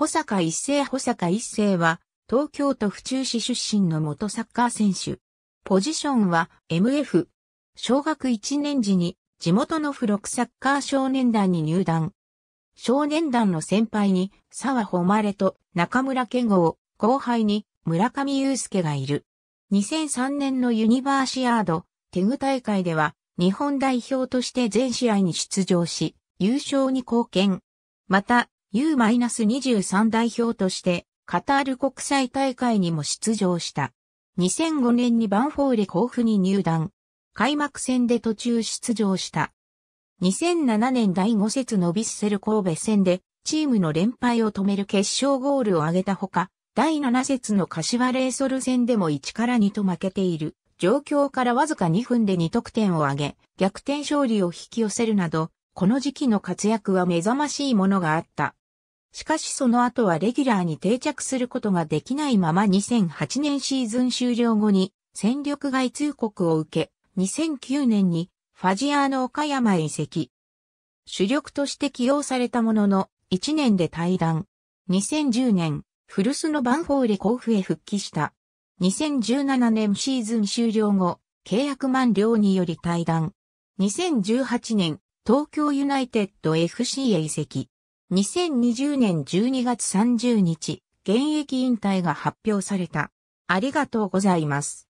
保坂一世保坂一世は、東京都府中市出身の元サッカー選手。ポジションは MF。小学1年時に地元の付録サッカー少年団に入団。少年団の先輩に沢誉と中村健吾を、後輩に村上祐介がいる。2003年のユニバーシアード、テグ大会では日本代表として全試合に出場し、優勝に貢献。また、U-23 代表としてカタール国際大会にも出場した。2005年にバンフォーレ甲府に入団。開幕戦で途中出場した。2007年第5節のビッセル神戸戦でチームの連敗を止める決勝ゴールを挙げたほか、第7節の柏レイソル戦でも1から2と負けている状況からわずか2分で2得点を挙げ、逆転勝利を引き寄せるなど、この時期の活躍は目覚ましいものがあった。しかしその後はレギュラーに定着することができないまま2008年シーズン終了後に戦力外通告を受け、2009年にファジアーノ岡山へ移籍。主力として起用されたものの、1年で退団。2010年、古巣のバンフォーレ甲府へ復帰した。2017年シーズン終了後、契約満了により退団。2018年、東京ユナイテッド FC へ移籍。2020年12月30日、現役引退が発表された。ありがとうございます。